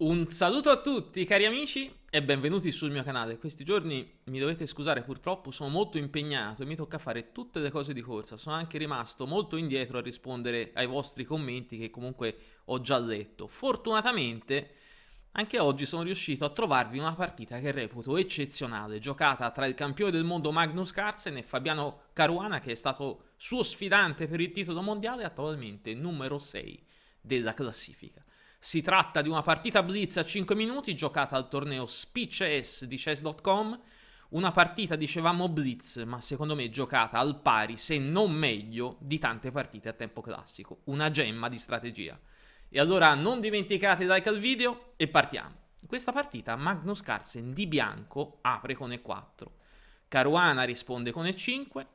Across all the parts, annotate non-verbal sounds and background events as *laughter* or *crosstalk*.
Un saluto a tutti cari amici e benvenuti sul mio canale. Questi giorni mi dovete scusare purtroppo sono molto impegnato e mi tocca fare tutte le cose di corsa. Sono anche rimasto molto indietro a rispondere ai vostri commenti che comunque ho già letto. Fortunatamente anche oggi sono riuscito a trovarvi una partita che reputo eccezionale, giocata tra il campione del mondo Magnus Carlsen e Fabiano Caruana che è stato suo sfidante per il titolo mondiale attualmente numero 6 della classifica. Si tratta di una partita blitz a 5 minuti giocata al torneo SpeechChess di chess.com, una partita, dicevamo, blitz, ma secondo me giocata al pari, se non meglio, di tante partite a tempo classico, una gemma di strategia. E allora non dimenticate like al video e partiamo. In questa partita Magnus Carlsen di bianco apre con E4, Caruana risponde con E5,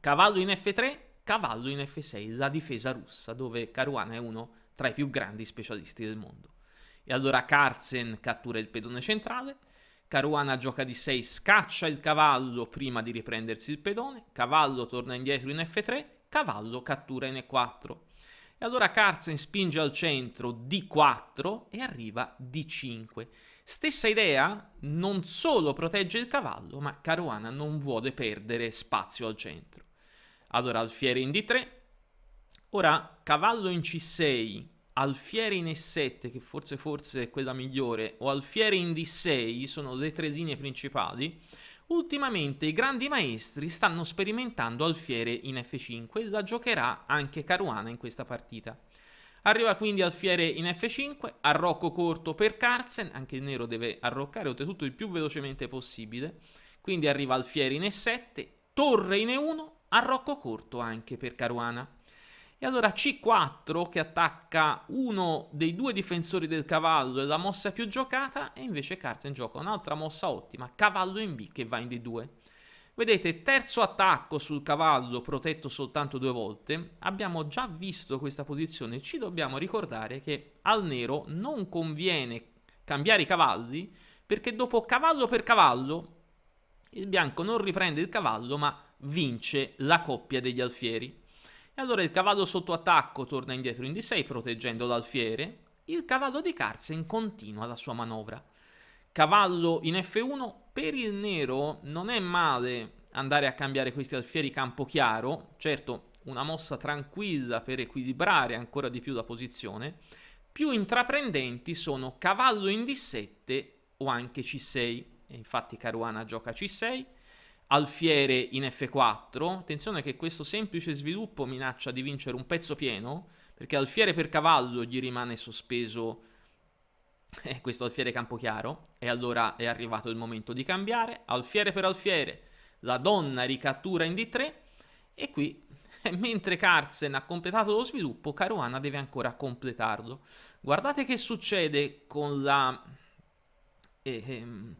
cavallo in F3, cavallo in F6, la difesa russa, dove Caruana è uno tra i più grandi specialisti del mondo. E allora Carlsen cattura il pedone centrale, Caruana gioca di 6, scaccia il cavallo prima di riprendersi il pedone, cavallo torna indietro in F3, cavallo cattura in E4. E allora Carlsen spinge al centro D4 e arriva D5. Stessa idea, non solo protegge il cavallo, ma Caruana non vuole perdere spazio al centro. Allora Alfiere in D3, Ora, cavallo in C6, alfiere in E7, che forse forse è quella migliore, o alfiere in D6, sono le tre linee principali, ultimamente i grandi maestri stanno sperimentando alfiere in F5 e la giocherà anche Caruana in questa partita. Arriva quindi alfiere in F5, arrocco corto per Carlsen, anche il nero deve arroccare oltretutto il più velocemente possibile, quindi arriva alfiere in E7, torre in E1, arrocco corto anche per Caruana. E allora C4 che attacca uno dei due difensori del cavallo è la mossa più giocata e invece Carzen gioca un'altra mossa ottima, cavallo in B che va in D2. Vedete, terzo attacco sul cavallo protetto soltanto due volte. Abbiamo già visto questa posizione, ci dobbiamo ricordare che al nero non conviene cambiare i cavalli perché dopo cavallo per cavallo il bianco non riprende il cavallo ma vince la coppia degli alfieri. E allora il cavallo sotto attacco torna indietro in D6 proteggendo l'alfiere. Il cavallo di Carsen continua la sua manovra. Cavallo in F1 per il nero non è male andare a cambiare questi alfieri campo chiaro. Certo, una mossa tranquilla per equilibrare ancora di più la posizione. Più intraprendenti sono cavallo in D7 o anche C6. E infatti Caruana gioca C6 alfiere in F4. Attenzione che questo semplice sviluppo minaccia di vincere un pezzo pieno, perché alfiere per cavallo gli rimane sospeso eh, questo alfiere campochiaro, e allora è arrivato il momento di cambiare. Alfiere per alfiere, la donna ricattura in D3, e qui eh, mentre Carlsen ha completato lo sviluppo, Caruana deve ancora completarlo. Guardate che succede con la... Eh, ehm,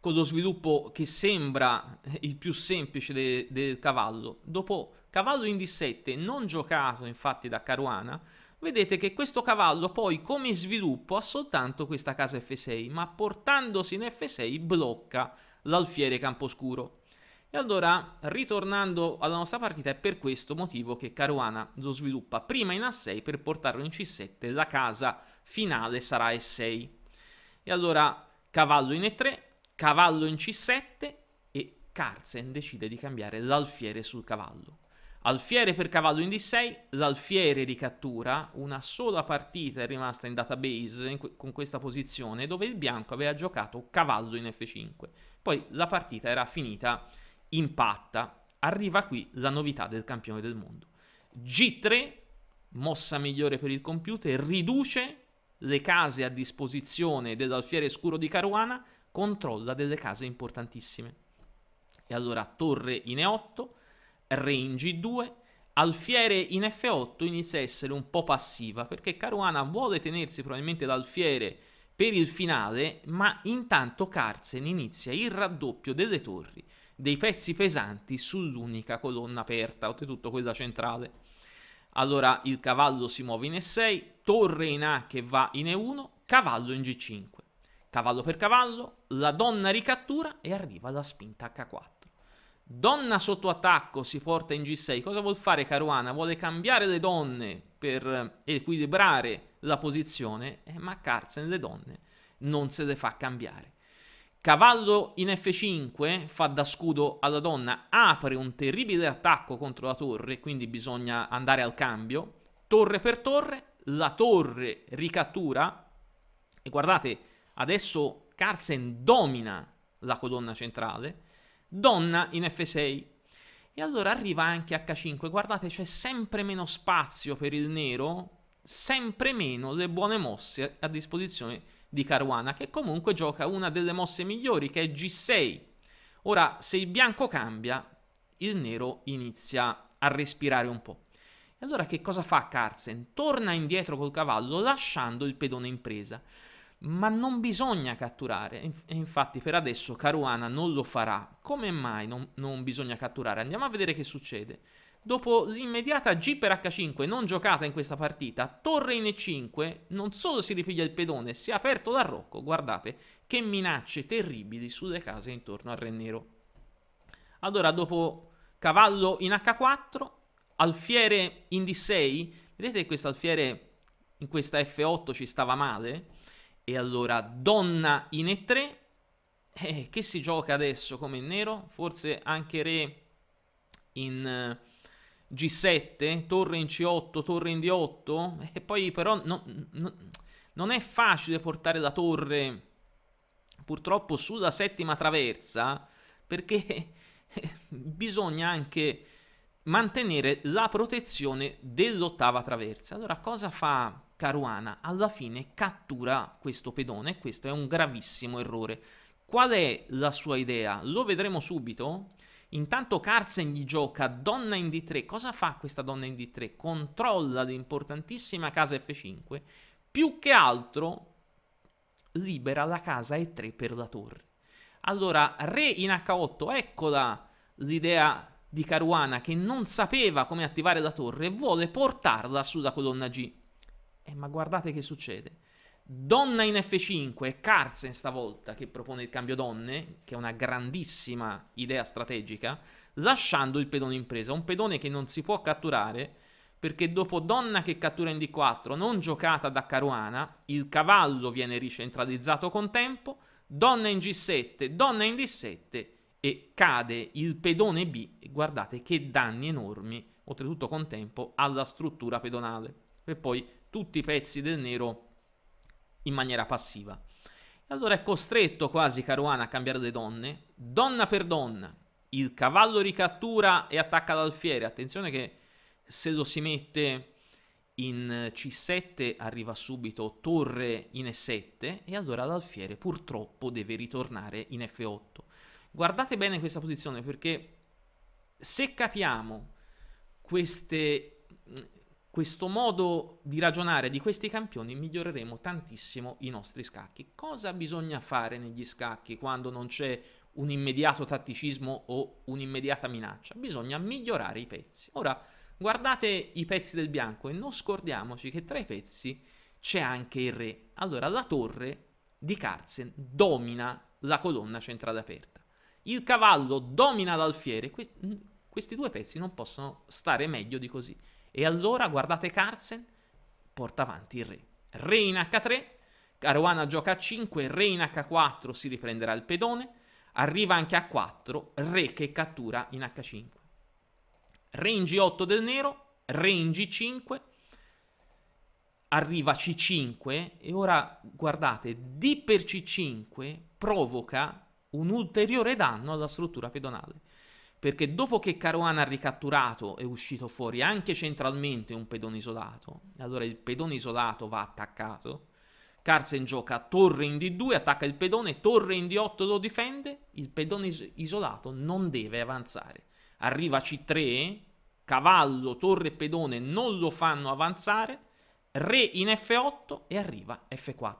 con lo sviluppo che sembra eh, il più semplice de del cavallo. Dopo cavallo in D7, non giocato infatti da Caruana, vedete che questo cavallo poi come sviluppo ha soltanto questa casa F6, ma portandosi in F6 blocca l'alfiere Camposcuro. E allora, ritornando alla nostra partita, è per questo motivo che Caruana lo sviluppa prima in A6 per portarlo in C7, la casa finale sarà E6. E allora, cavallo in E3, cavallo in c7 e Carlsen decide di cambiare l'alfiere sul cavallo. Alfiere per cavallo in d6, l'alfiere ricattura, una sola partita è rimasta in database in que con questa posizione dove il bianco aveva giocato cavallo in f5. Poi la partita era finita in patta. Arriva qui la novità del campione del mondo. G3, mossa migliore per il computer, riduce le case a disposizione dell'alfiere scuro di Caruana controlla delle case importantissime. E allora torre in E8, re in G2, alfiere in F8 inizia a essere un po' passiva, perché Caruana vuole tenersi probabilmente l'alfiere per il finale, ma intanto Carsen inizia il raddoppio delle torri, dei pezzi pesanti sull'unica colonna aperta, oltretutto quella centrale. Allora il cavallo si muove in E6, torre in A che va in E1, cavallo in G5. Cavallo per cavallo, la donna ricattura e arriva la spinta H4. Donna sotto attacco si porta in G6. Cosa vuol fare Caruana? Vuole cambiare le donne per equilibrare la posizione, ma Carlsen le donne non se le fa cambiare. Cavallo in F5 fa da scudo alla donna, apre un terribile attacco contro la torre, quindi bisogna andare al cambio. Torre per torre, la torre ricattura. E guardate, adesso Carlsen domina la colonna centrale, donna in F6. E allora arriva anche H5, guardate c'è sempre meno spazio per il nero, sempre meno le buone mosse a disposizione di Caruana, che comunque gioca una delle mosse migliori, che è G6. Ora, se il bianco cambia, il nero inizia a respirare un po'. E allora che cosa fa Carlsen? Torna indietro col cavallo, lasciando il pedone in presa ma non bisogna catturare. E infatti per adesso Caruana non lo farà. Come mai non, non bisogna catturare? Andiamo a vedere che succede. Dopo l'immediata G per H5 non giocata in questa partita, torre in E5, non solo si ripiglia il pedone, si è aperto dal Rocco, guardate che minacce terribili sulle case intorno al Re Nero. Allora, dopo cavallo in H4, alfiere in D6, vedete che questo alfiere in questa F8 ci stava male? E allora donna in E3, eh, che si gioca adesso come nero, forse anche re in eh, G7, torre in C8, torre in D8, e eh, poi però no, no, non è facile portare la torre purtroppo sulla settima traversa perché *laughs* bisogna anche mantenere la protezione dell'ottava traversa. Allora cosa fa Caruana alla fine cattura questo pedone e questo è un gravissimo errore. Qual è la sua idea? Lo vedremo subito. Intanto Carzen gli gioca donna in d3. Cosa fa questa donna in d3? Controlla l'importantissima casa f5. Più che altro libera la casa e3 per la torre. Allora, re in h8, eccola l'idea di Caruana che non sapeva come attivare la torre e vuole portarla sulla colonna G. Eh, ma guardate che succede. Donna in F5 e Carzen stavolta che propone il cambio donne, che è una grandissima idea strategica, lasciando il pedone in presa. Un pedone che non si può catturare perché dopo donna che cattura in D4 non giocata da Caruana, il cavallo viene ricentralizzato con tempo, donna in G7, donna in D7 e cade il pedone B. E guardate che danni enormi, oltretutto con tempo, alla struttura pedonale. E poi tutti i pezzi del nero in maniera passiva. E allora è costretto quasi Caruana a cambiare le donne, donna per donna. Il cavallo ricattura e attacca l'alfiere. Attenzione che se lo si mette in C7 arriva subito torre in E7 e allora l'alfiere purtroppo deve ritornare in F8. Guardate bene questa posizione perché se capiamo queste questo modo di ragionare di questi campioni miglioreremo tantissimo i nostri scacchi. Cosa bisogna fare negli scacchi quando non c'è un immediato tatticismo o un'immediata minaccia? Bisogna migliorare i pezzi. Ora, guardate i pezzi del bianco e non scordiamoci che tra i pezzi c'è anche il re. Allora, la torre di Carsen domina la colonna centrale aperta. Il cavallo domina l'alfiere. Que- questi due pezzi non possono stare meglio di così. E allora, guardate Carlsen, porta avanti il re. Re in H3, Caruana gioca a 5, re in H4 si riprenderà il pedone, arriva anche a 4, re che cattura in H5. Re in G8 del nero, re in G5, arriva C5 e ora guardate, D per C5 provoca un ulteriore danno alla struttura pedonale perché dopo che Caruana ha ricatturato è uscito fuori anche centralmente un pedone isolato, allora il pedone isolato va attaccato, Carsen gioca torre in D2, attacca il pedone, torre in D8 lo difende, il pedone isolato non deve avanzare. Arriva C3, cavallo, torre e pedone non lo fanno avanzare, re in F8 e arriva F4.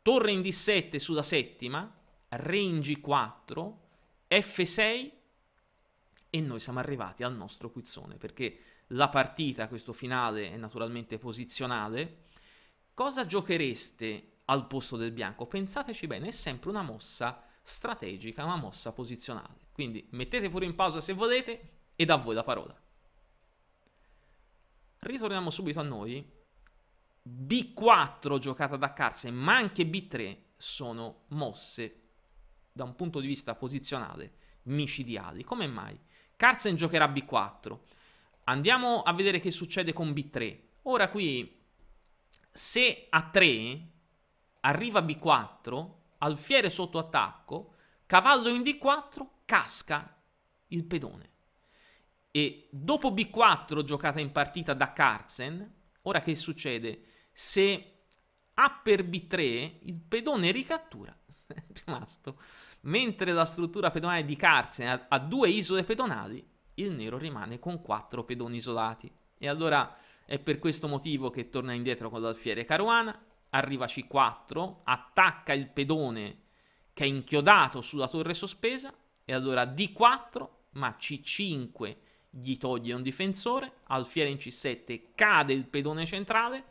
Torre in D7 sulla settima, re in G4, F6 e noi siamo arrivati al nostro quizzone perché la partita, questo finale è naturalmente posizionale. Cosa giochereste al posto del bianco? Pensateci bene, è sempre una mossa strategica, una mossa posizionale. Quindi mettete pure in pausa se volete e da voi la parola. Ritorniamo subito a noi. B4 giocata da Carlsen, ma anche B3 sono mosse da un punto di vista posizionale micidiali. Come mai? Carlsen giocherà B4. Andiamo a vedere che succede con B3. Ora qui, se a 3 arriva B4, alfiere sotto attacco, cavallo in D4, casca il pedone. E dopo B4 giocata in partita da Carlsen, ora che succede? Se A per B3 il pedone ricattura, *laughs* è rimasto mentre la struttura pedonale di Carsen ha due isole pedonali, il nero rimane con quattro pedoni isolati. E allora è per questo motivo che torna indietro con l'alfiere Caruana, arriva C4, attacca il pedone che è inchiodato sulla torre sospesa, e allora D4, ma C5 gli toglie un difensore, alfiere in C7 cade il pedone centrale,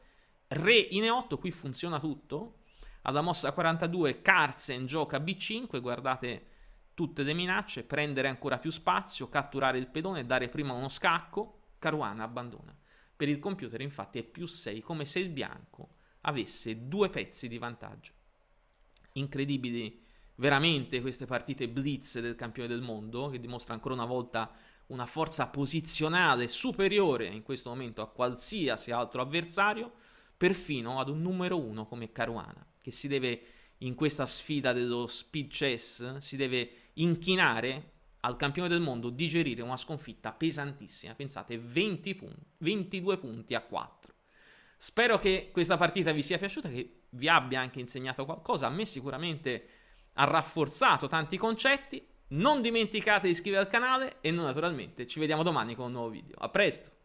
re in E8, qui funziona tutto, alla mossa 42 Carlsen gioca B5, guardate tutte le minacce, prendere ancora più spazio, catturare il pedone, dare prima uno scacco, Caruana abbandona. Per il computer infatti è più 6, come se il bianco avesse due pezzi di vantaggio. Incredibili veramente queste partite blitz del campione del mondo, che dimostra ancora una volta una forza posizionale superiore in questo momento a qualsiasi altro avversario, perfino ad un numero 1 come Caruana che si deve in questa sfida dello speed chess, si deve inchinare al campione del mondo, digerire una sconfitta pesantissima, pensate 20 punti, 22 punti a 4. Spero che questa partita vi sia piaciuta, che vi abbia anche insegnato qualcosa, a me sicuramente ha rafforzato tanti concetti, non dimenticate di iscrivervi al canale e noi naturalmente ci vediamo domani con un nuovo video. A presto!